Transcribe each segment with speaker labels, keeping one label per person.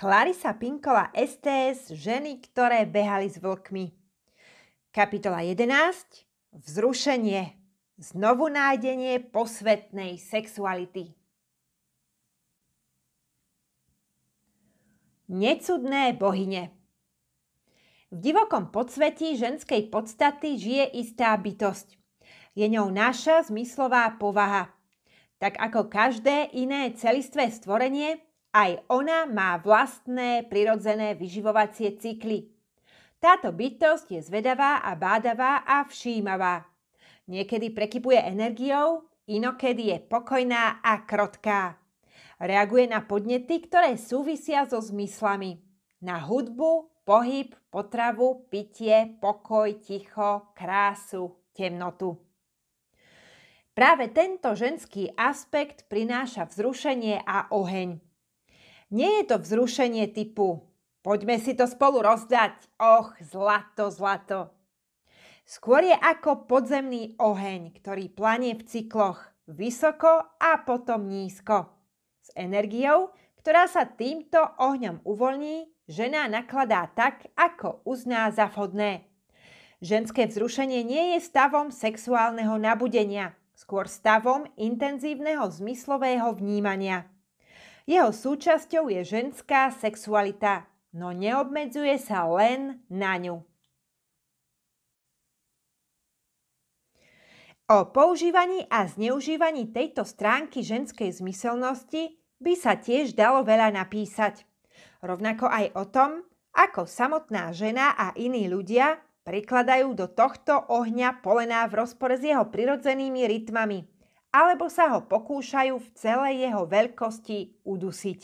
Speaker 1: Clarisa Pinková STS Ženy, ktoré behali s vlkmi. Kapitola 11. Vzrušenie. Znovu nájdenie posvetnej sexuality. Necudné bohyne V divokom podsvetí ženskej podstaty žije istá bytosť. Je ňou naša zmyslová povaha. Tak ako každé iné celistvé stvorenie, aj ona má vlastné prirodzené vyživovacie cykly. Táto bytosť je zvedavá a bádavá a všímavá. Niekedy prekypuje energiou, inokedy je pokojná a krotká. Reaguje na podnety, ktoré súvisia so zmyslami. Na hudbu, pohyb, potravu, pitie, pokoj, ticho, krásu, temnotu. Práve tento ženský aspekt prináša vzrušenie a oheň. Nie je to vzrušenie typu poďme si to spolu rozdať, och, zlato, zlato. Skôr je ako podzemný oheň, ktorý planie v cykloch vysoko a potom nízko. S energiou, ktorá sa týmto ohňom uvoľní, žena nakladá tak, ako uzná za vhodné. Ženské vzrušenie nie je stavom sexuálneho nabudenia, skôr stavom intenzívneho zmyslového vnímania. Jeho súčasťou je ženská sexualita, no neobmedzuje sa len na ňu. O používaní a zneužívaní tejto stránky ženskej zmyselnosti by sa tiež dalo veľa napísať. Rovnako aj o tom, ako samotná žena a iní ľudia prikladajú do tohto ohňa polená v rozpore s jeho prirodzenými rytmami – alebo sa ho pokúšajú v celej jeho veľkosti udusiť.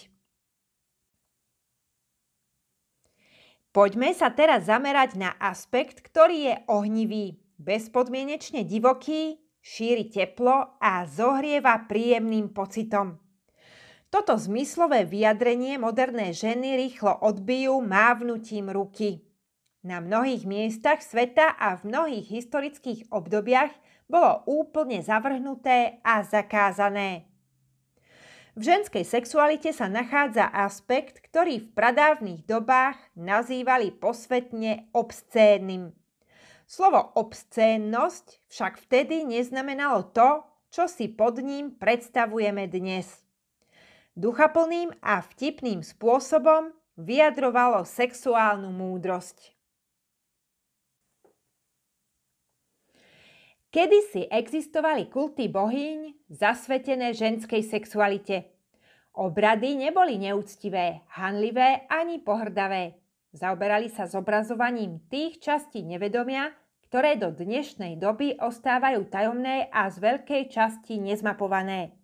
Speaker 1: Poďme sa teraz zamerať na aspekt, ktorý je ohnivý, bezpodmienečne divoký, šíri teplo a zohrieva príjemným pocitom. Toto zmyslové vyjadrenie moderné ženy rýchlo odbijú mávnutím ruky. Na mnohých miestach sveta a v mnohých historických obdobiach bolo úplne zavrhnuté a zakázané. V ženskej sexualite sa nachádza aspekt, ktorý v pradávnych dobách nazývali posvetne obscénnym. Slovo obscénnosť však vtedy neznamenalo to, čo si pod ním predstavujeme dnes. Duchaplným a vtipným spôsobom vyjadrovalo sexuálnu múdrosť. Kedysi existovali kulty bohyň zasvetené ženskej sexualite. Obrady neboli neúctivé, hanlivé ani pohrdavé. Zaoberali sa zobrazovaním tých častí nevedomia, ktoré do dnešnej doby ostávajú tajomné a z veľkej časti nezmapované.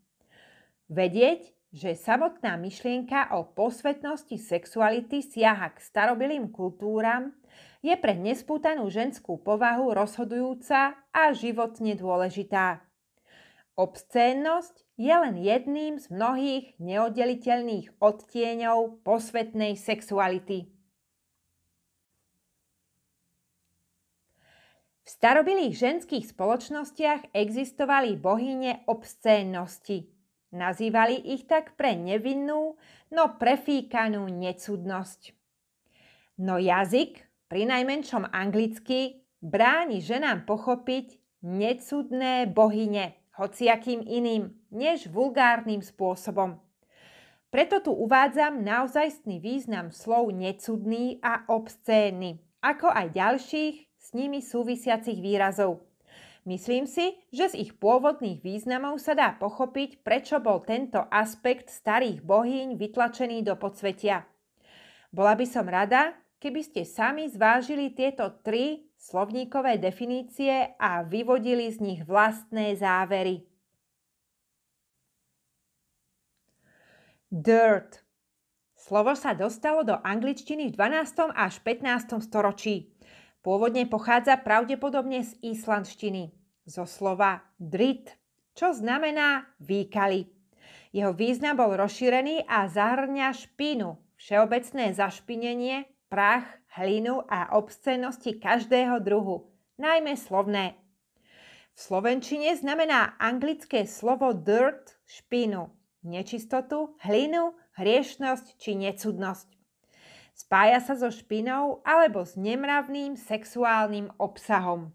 Speaker 1: Vedieť že samotná myšlienka o posvetnosti sexuality siaha k starobilým kultúram, je pre nespútanú ženskú povahu rozhodujúca a životne dôležitá. Obscénnosť je len jedným z mnohých neoddeliteľných odtieňov posvetnej sexuality. V starobilých ženských spoločnostiach existovali bohyne obscénnosti – Nazývali ich tak pre nevinnú, no prefíkanú necudnosť. No jazyk, pri najmenšom anglicky, bráni ženám pochopiť necudné bohyne, hociakým iným, než vulgárnym spôsobom. Preto tu uvádzam naozajstný význam slov necudný a obscény, ako aj ďalších s nimi súvisiacich výrazov. Myslím si, že z ich pôvodných významov sa dá pochopiť, prečo bol tento aspekt starých bohýň vytlačený do podsvetia. Bola by som rada, keby ste sami zvážili tieto tri slovníkové definície a vyvodili z nich vlastné závery. Dirt. Slovo sa dostalo do angličtiny v 12. až 15. storočí. Pôvodne pochádza pravdepodobne z islandštiny, zo slova drit, čo znamená výkali. Jeho význam bol rozšírený a zahrňa špinu, všeobecné zašpinenie, prach, hlinu a obscenosti každého druhu, najmä slovné. V slovenčine znamená anglické slovo dirt špinu, nečistotu, hlinu, hriešnosť či necudnosť. Spája sa so špinou alebo s nemravným sexuálnym obsahom.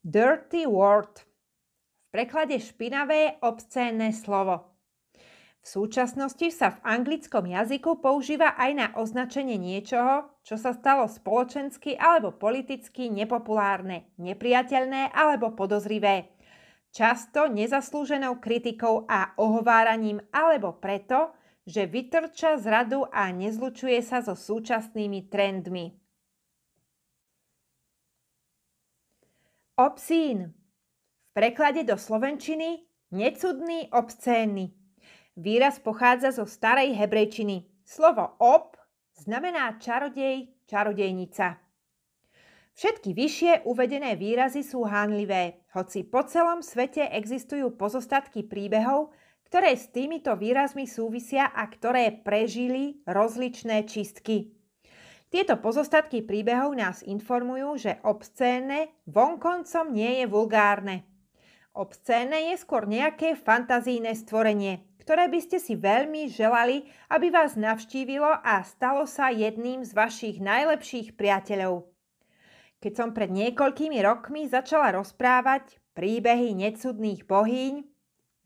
Speaker 1: Dirty word. V preklade špinavé obscénne slovo. V súčasnosti sa v anglickom jazyku používa aj na označenie niečoho, čo sa stalo spoločensky alebo politicky nepopulárne, nepriateľné alebo podozrivé. Často nezaslúženou kritikou a ohováraním alebo preto, že vytrča z radu a nezlučuje sa so súčasnými trendmi. Obscín. V preklade do slovenčiny necudný obscénny. Výraz pochádza zo starej hebrejčiny. Slovo ob znamená čarodej, čarodejnica. Všetky vyššie uvedené výrazy sú hánlivé, hoci po celom svete existujú pozostatky príbehov, ktoré s týmito výrazmi súvisia a ktoré prežili rozličné čistky. Tieto pozostatky príbehov nás informujú, že obscéne vonkoncom nie je vulgárne. Obscéne je skôr nejaké fantazijné stvorenie, ktoré by ste si veľmi želali, aby vás navštívilo a stalo sa jedným z vašich najlepších priateľov. Keď som pred niekoľkými rokmi začala rozprávať príbehy necudných bohýň,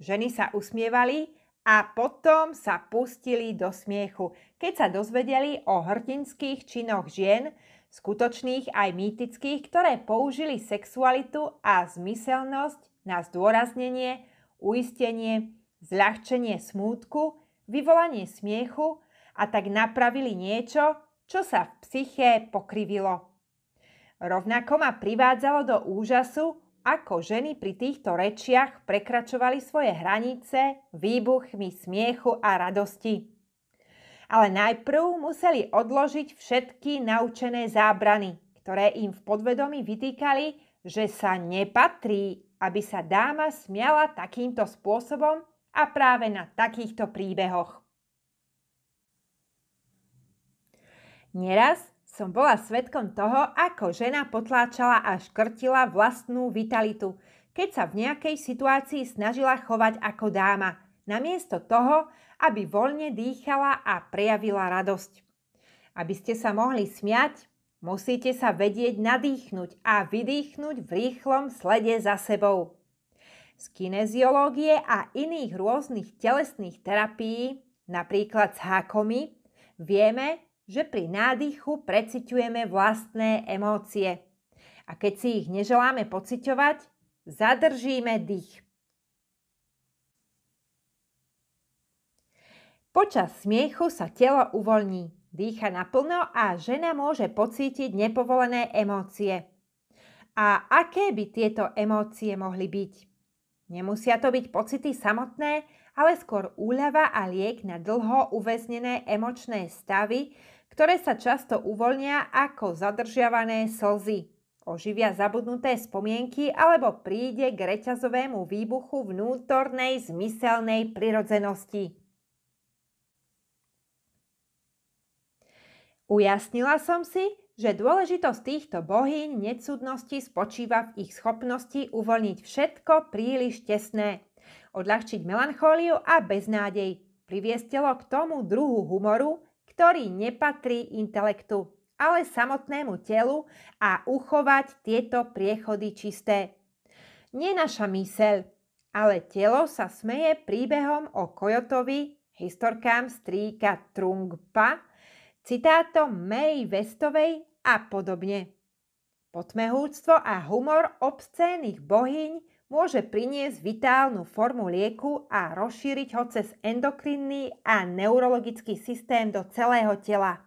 Speaker 1: Ženy sa usmievali a potom sa pustili do smiechu, keď sa dozvedeli o hrdinských činoch žien, skutočných aj mýtických, ktoré použili sexualitu a zmyselnosť na zdôraznenie, uistenie, zľahčenie smútku, vyvolanie smiechu a tak napravili niečo, čo sa v psyché pokrivilo. Rovnako ma privádzalo do úžasu, ako ženy pri týchto rečiach prekračovali svoje hranice výbuchmi smiechu a radosti. Ale najprv museli odložiť všetky naučené zábrany, ktoré im v podvedomí vytýkali, že sa nepatrí, aby sa dáma smiala takýmto spôsobom a práve na takýchto príbehoch. Neraz som bola svetkom toho, ako žena potláčala a škrtila vlastnú vitalitu, keď sa v nejakej situácii snažila chovať ako dáma, namiesto toho, aby voľne dýchala a prejavila radosť. Aby ste sa mohli smiať, musíte sa vedieť nadýchnuť a vydýchnuť v rýchlom slede za sebou. Z kineziológie a iných rôznych telesných terapií, napríklad s hákomi, vieme, že pri nádychu preciťujeme vlastné emócie. A keď si ich neželáme pociťovať, zadržíme dých. Počas smiechu sa telo uvoľní, dýcha naplno a žena môže pocítiť nepovolené emócie. A aké by tieto emócie mohli byť? Nemusia to byť pocity samotné, ale skôr úľava a liek na dlho uväznené emočné stavy, ktoré sa často uvoľnia ako zadržiavané slzy. Oživia zabudnuté spomienky alebo príde k reťazovému výbuchu vnútornej zmyselnej prirodzenosti. Ujasnila som si, že dôležitosť týchto bohyň necudnosti spočíva v ich schopnosti uvoľniť všetko príliš tesné, odľahčiť melanchóliu a beznádej, priviesť telo k tomu druhu humoru, ktorý nepatrí intelektu, ale samotnému telu a uchovať tieto priechody čisté. Nie naša myseľ, ale telo sa smeje príbehom o Kojotovi, historkám strýka Trungpa, citátom May Westovej a podobne. Potmehúctvo a humor obscénnych bohyň môže priniesť vitálnu formu lieku a rozšíriť ho cez endokrinný a neurologický systém do celého tela.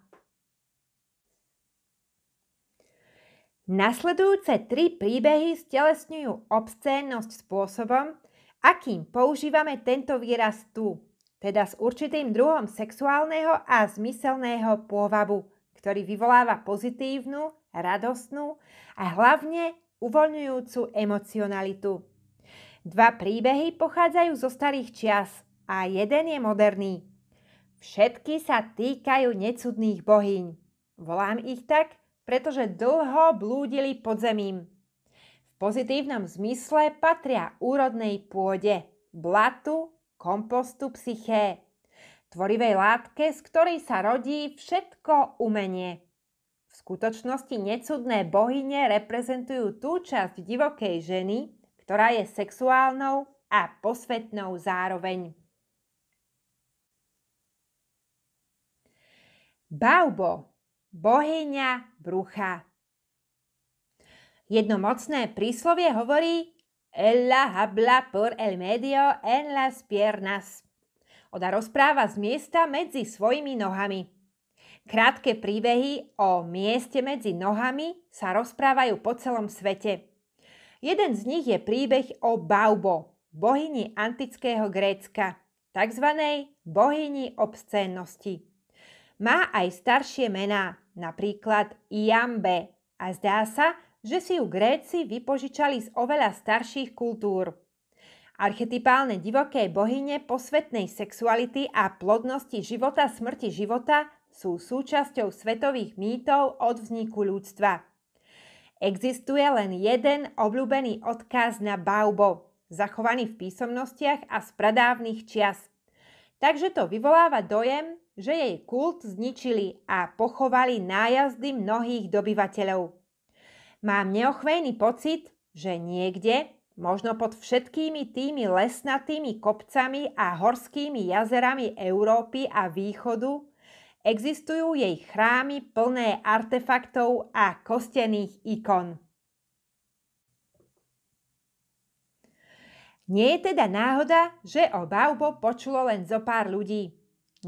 Speaker 1: Nasledujúce tri príbehy stelesňujú obscénnosť spôsobom, akým používame tento výraz tu, teda s určitým druhom sexuálneho a zmyselného pôvabu, ktorý vyvoláva pozitívnu, radostnú a hlavne uvoľňujúcu emocionalitu. Dva príbehy pochádzajú zo starých čias a jeden je moderný. Všetky sa týkajú necudných bohyň. Volám ich tak, pretože dlho blúdili pod zemím. V pozitívnom zmysle patria úrodnej pôde, blatu, kompostu psyché, tvorivej látke, z ktorej sa rodí všetko umenie. V skutočnosti necudné bohyne reprezentujú tú časť divokej ženy, ktorá je sexuálnou a posvetnou zároveň. Baubo, bohyňa brucha. Jedno mocné príslovie hovorí Ella habla por el medio en las piernas. Oda rozpráva z miesta medzi svojimi nohami. Krátke príbehy o mieste medzi nohami sa rozprávajú po celom svete. Jeden z nich je príbeh o Baubo, bohyni antického Grécka, tzv. bohyni obscénnosti. Má aj staršie mená, napríklad Iambe, a zdá sa, že si ju Gréci vypožičali z oveľa starších kultúr. Archetypálne divoké bohyne posvetnej sexuality a plodnosti života smrti života sú súčasťou svetových mýtov od vzniku ľudstva. Existuje len jeden obľúbený odkaz na Baubo, zachovaný v písomnostiach a z pradávnych čias. Takže to vyvoláva dojem, že jej kult zničili a pochovali nájazdy mnohých dobyvateľov. Mám neochvejný pocit, že niekde, možno pod všetkými tými lesnatými kopcami a horskými jazerami Európy a východu, Existujú jej chrámy plné artefaktov a kostených ikon. Nie je teda náhoda, že o Baubo počulo len zo pár ľudí.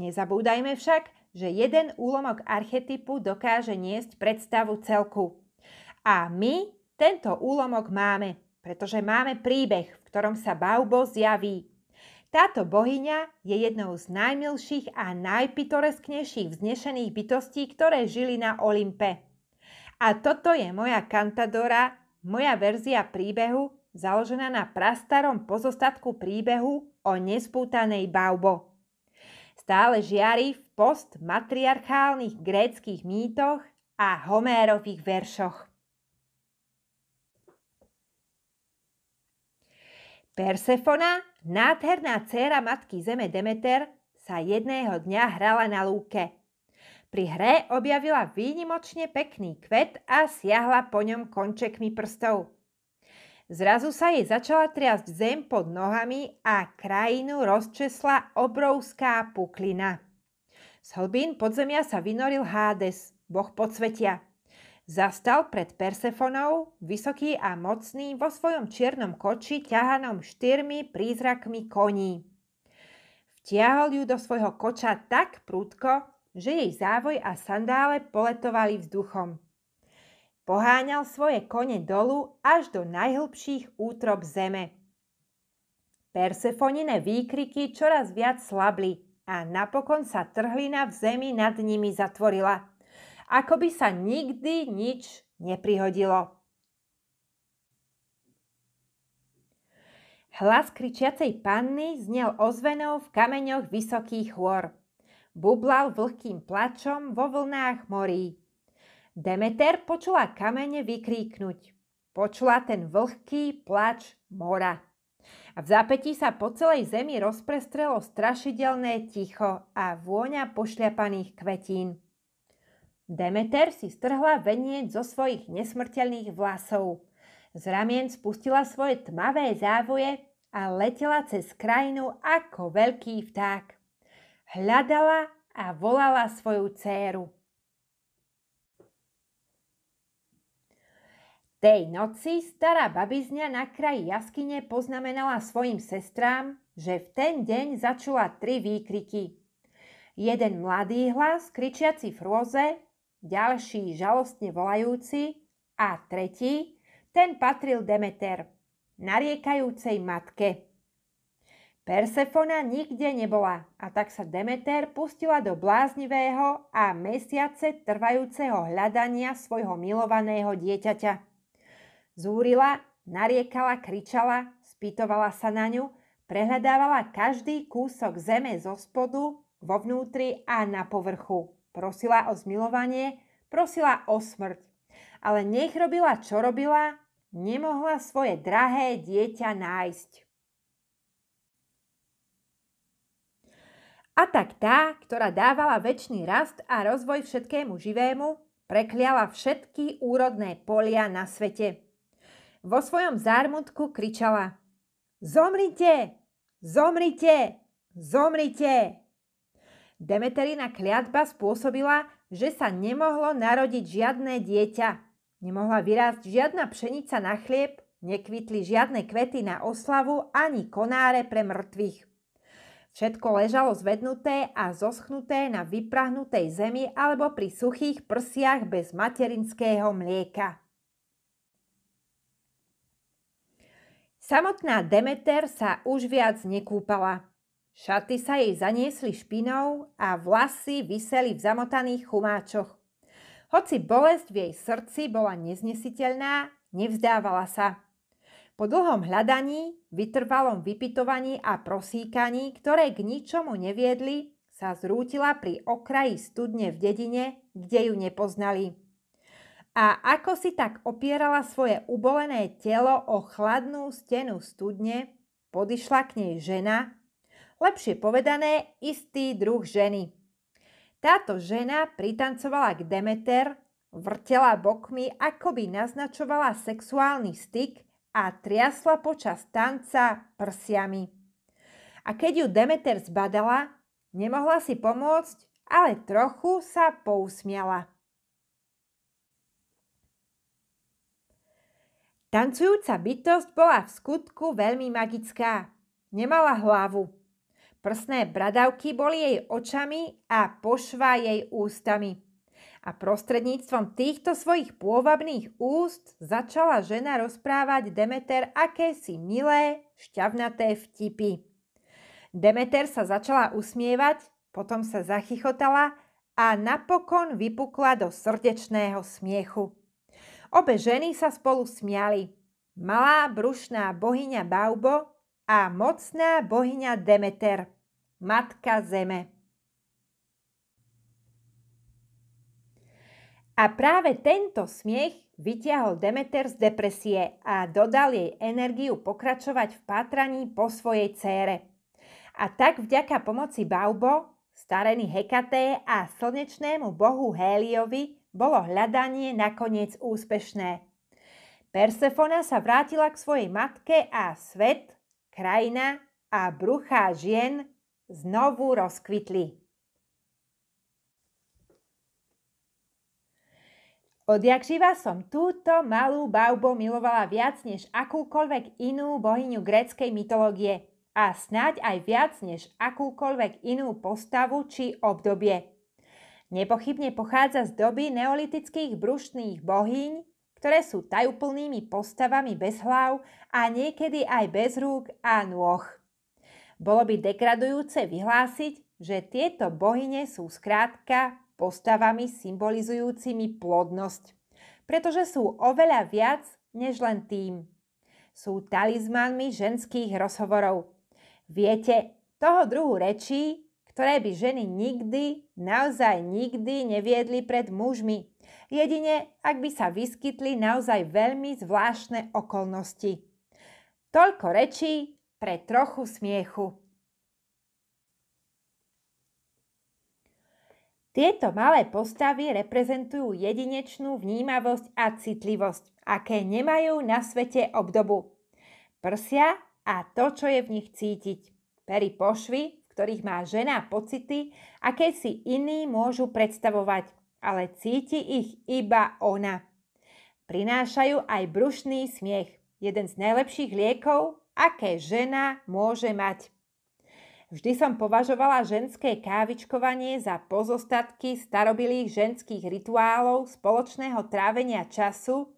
Speaker 1: Nezabúdajme však, že jeden úlomok archetypu dokáže niesť predstavu celku. A my tento úlomok máme, pretože máme príbeh, v ktorom sa Baubo zjaví. Táto bohyňa je jednou z najmilších a najpitoresknejších vznešených bytostí, ktoré žili na Olympe. A toto je moja kantadora, moja verzia príbehu, založená na prastarom pozostatku príbehu o nespútanej Baubo. Stále žiari v postmatriarchálnych gréckých mýtoch a Homérových veršoch. Persefona Nádherná dcéra matky zeme Demeter sa jedného dňa hrala na lúke. Pri hre objavila výnimočne pekný kvet a siahla po ňom končekmi prstov. Zrazu sa jej začala triasť zem pod nohami a krajinu rozčesla obrovská puklina. Z hlbín podzemia sa vynoril Hades boh podsvetia – Zastal pred Persefonou, vysoký a mocný, vo svojom čiernom koči ťahanom štyrmi prízrakmi koní. Vtiahol ju do svojho koča tak prúdko, že jej závoj a sandále poletovali vzduchom. Poháňal svoje kone dolu až do najhlbších útrop zeme. Persefonine výkriky čoraz viac slabli a napokon sa trhlina v zemi nad nimi zatvorila – ako by sa nikdy nič neprihodilo. Hlas kričiacej panny znel ozvenou v kameňoch vysokých hôr. Bublal vlhkým plačom vo vlnách morí. Demeter počula kamene vykríknuť. Počula ten vlhký plač mora. A v zápetí sa po celej zemi rozprestrelo strašidelné ticho a vôňa pošľapaných kvetín. Demeter si strhla veniec zo svojich nesmrteľných vlasov. Z ramien spustila svoje tmavé závoje a letela cez krajinu ako veľký vták. Hľadala a volala svoju céru. Tej noci stará babizňa na kraji jaskyne poznamenala svojim sestrám, že v ten deň začula tri výkriky. Jeden mladý hlas, kričiaci v rôze, ďalší žalostne volajúci a tretí, ten patril Demeter, nariekajúcej matke. Persefona nikde nebola a tak sa Demeter pustila do bláznivého a mesiace trvajúceho hľadania svojho milovaného dieťaťa. Zúrila, nariekala, kričala, spýtovala sa na ňu, prehľadávala každý kúsok zeme zo spodu, vo vnútri a na povrchu. Prosila o zmilovanie, prosila o smrť. Ale nech robila, čo robila, nemohla svoje drahé dieťa nájsť. A tak tá, ktorá dávala väčší rast a rozvoj všetkému živému, prekliala všetky úrodné polia na svete. Vo svojom zármutku kričala Zomrite! Zomrite! Zomrite! Demeterina kliatba spôsobila, že sa nemohlo narodiť žiadne dieťa. Nemohla vyrásť žiadna pšenica na chlieb, nekvitli žiadne kvety na oslavu ani konáre pre mŕtvych. Všetko ležalo zvednuté a zoschnuté na vyprahnutej zemi alebo pri suchých prsiach bez materinského mlieka. Samotná Demeter sa už viac nekúpala. Šaty sa jej zaniesli špinou a vlasy vyseli v zamotaných chumáčoch. Hoci bolesť v jej srdci bola neznesiteľná, nevzdávala sa. Po dlhom hľadaní, vytrvalom vypitovaní a prosíkaní, ktoré k ničomu neviedli, sa zrútila pri okraji studne v dedine, kde ju nepoznali. A ako si tak opierala svoje ubolené telo o chladnú stenu studne, podišla k nej žena, lepšie povedané istý druh ženy. Táto žena pritancovala k Demeter, vrtela bokmi, ako by naznačovala sexuálny styk a triasla počas tanca prsiami. A keď ju Demeter zbadala, nemohla si pomôcť, ale trochu sa pousmiala. Tancujúca bytosť bola v skutku veľmi magická. Nemala hlavu, Prsné bradavky boli jej očami a pošva jej ústami. A prostredníctvom týchto svojich pôvabných úst začala žena rozprávať Demeter akési milé, šťavnaté vtipy. Demeter sa začala usmievať, potom sa zachichotala a napokon vypukla do srdečného smiechu. Obe ženy sa spolu smiali. Malá brušná bohyňa Baubo a mocná bohyňa Demeter – Matka Zeme. A práve tento smiech vytiahol Demeter z depresie a dodal jej energiu pokračovať v pátraní po svojej cére. A tak vďaka pomoci Baubo, starený Hekaté a slnečnému bohu Héliovi bolo hľadanie nakoniec úspešné. Persefona sa vrátila k svojej matke a svet, krajina a bruchá žien Znovu rozkvitli. Odjak živa som túto malú baubo milovala viac než akúkoľvek inú bohyňu gréckej mytológie a snáď aj viac než akúkoľvek inú postavu či obdobie. Nepochybne pochádza z doby neolitických brušných bohyň, ktoré sú tajúplnými postavami bez hlav a niekedy aj bez rúk a nôh. Bolo by degradujúce vyhlásiť, že tieto bohyne sú skrátka postavami symbolizujúcimi plodnosť, pretože sú oveľa viac než len tým. Sú talizmanmi ženských rozhovorov. Viete, toho druhu rečí, ktoré by ženy nikdy, naozaj nikdy neviedli pred mužmi. Jedine, ak by sa vyskytli naozaj veľmi zvláštne okolnosti. Toľko rečí, pre trochu smiechu. Tieto malé postavy reprezentujú jedinečnú vnímavosť a citlivosť, aké nemajú na svete obdobu. Prsia a to, čo je v nich cítiť. Pery pošvy, v ktorých má žena pocity, aké si iní môžu predstavovať, ale cíti ich iba ona. Prinášajú aj brušný smiech, jeden z najlepších liekov aké žena môže mať. Vždy som považovala ženské kávičkovanie za pozostatky starobilých ženských rituálov spoločného trávenia času,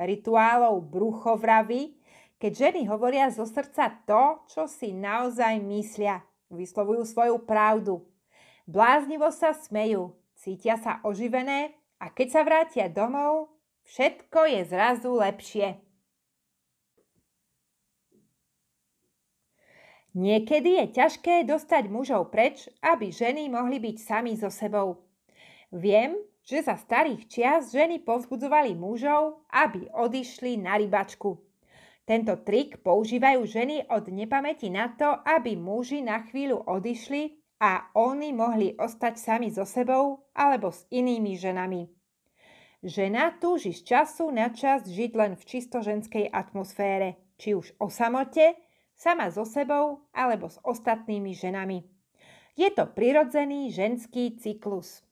Speaker 1: rituálov bruchovravy, keď ženy hovoria zo srdca to, čo si naozaj myslia, vyslovujú svoju pravdu. Bláznivo sa smejú, cítia sa oživené a keď sa vrátia domov, všetko je zrazu lepšie. Niekedy je ťažké dostať mužov preč, aby ženy mohli byť sami so sebou. Viem, že za starých čias ženy povzbudzovali mužov, aby odišli na rybačku. Tento trik používajú ženy od nepamäti na to, aby muži na chvíľu odišli a oni mohli ostať sami so sebou alebo s inými ženami. Žena túži z času na čas žiť len v čisto ženskej atmosfére, či už o samote, sama so sebou alebo s ostatnými ženami. Je to prirodzený ženský cyklus.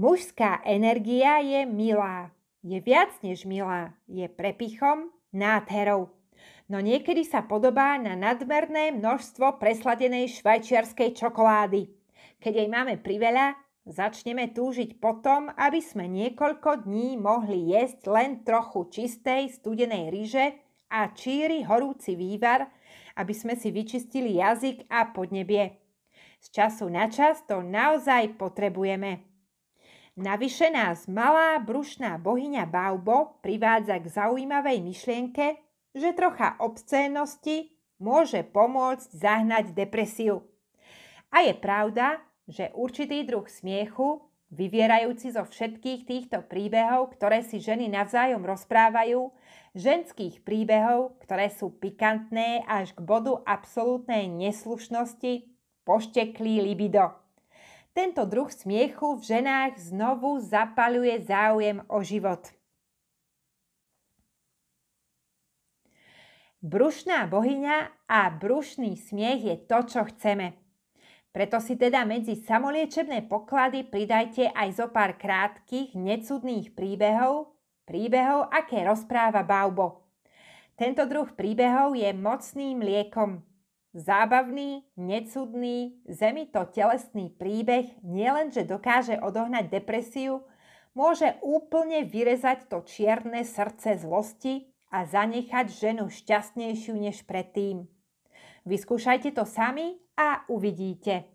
Speaker 1: Mužská energia je milá. Je viac než milá. Je prepichom, nádherou, no niekedy sa podobá na nadmerné množstvo presladenej švajčiarskej čokolády. Keď jej máme priveľa, Začneme túžiť potom, aby sme niekoľko dní mohli jesť len trochu čistej studenej ryže a číri horúci vývar, aby sme si vyčistili jazyk a podnebie. Z času na čas to naozaj potrebujeme. Navyše nás malá brušná bohyňa Baubo privádza k zaujímavej myšlienke, že trocha obscénosti môže pomôcť zahnať depresiu. A je pravda, že určitý druh smiechu, vyvierajúci zo všetkých týchto príbehov, ktoré si ženy navzájom rozprávajú, ženských príbehov, ktoré sú pikantné až k bodu absolútnej neslušnosti, pošteklí libido. Tento druh smiechu v ženách znovu zapaluje záujem o život. Brušná bohyňa a brušný smiech je to, čo chceme – preto si teda medzi samoliečebné poklady pridajte aj zo pár krátkých, necudných príbehov, príbehov, aké rozpráva Baubo. Tento druh príbehov je mocným liekom. Zábavný, necudný, zemito telesný príbeh nielenže dokáže odohnať depresiu, môže úplne vyrezať to čierne srdce zlosti a zanechať ženu šťastnejšiu než predtým. Vyskúšajte to sami a uvidíte.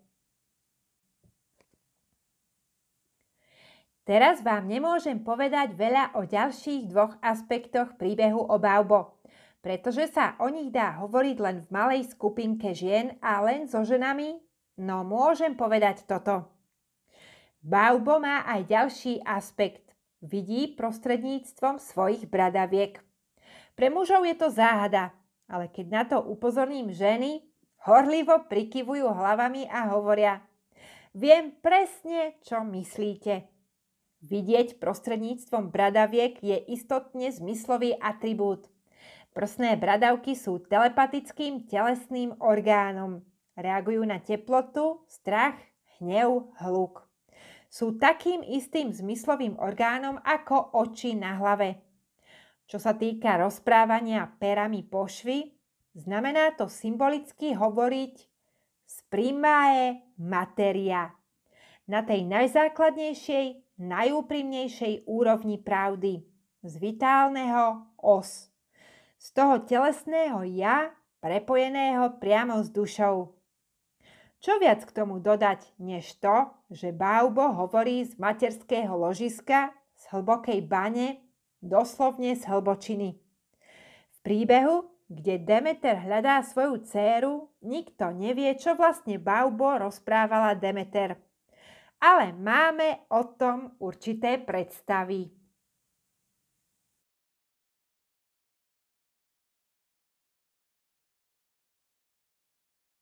Speaker 1: Teraz vám nemôžem povedať veľa o ďalších dvoch aspektoch príbehu o Baubo, pretože sa o nich dá hovoriť len v malej skupinke žien a len so ženami, no môžem povedať toto. Baubo má aj ďalší aspekt. Vidí prostredníctvom svojich bradaviek. Pre mužov je to záhada, ale keď na to upozorním ženy, horlivo prikyvujú hlavami a hovoria Viem presne, čo myslíte. Vidieť prostredníctvom bradaviek je istotne zmyslový atribút. Prsné bradavky sú telepatickým telesným orgánom. Reagujú na teplotu, strach, hnev, hluk. Sú takým istým zmyslovým orgánom ako oči na hlave. Čo sa týka rozprávania perami pošvy, znamená to symbolicky hovoriť z primae materia. Na tej najzákladnejšej, najúprimnejšej úrovni pravdy, z vitálneho os. Z toho telesného ja, prepojeného priamo s dušou. Čo viac k tomu dodať, než to, že Baubo hovorí z materského ložiska, z hlbokej bane Doslovne z hlbočiny. V príbehu, kde Demeter hľadá svoju dceru, nikto nevie, čo vlastne Baubo rozprávala Demeter. Ale máme o tom určité predstavy.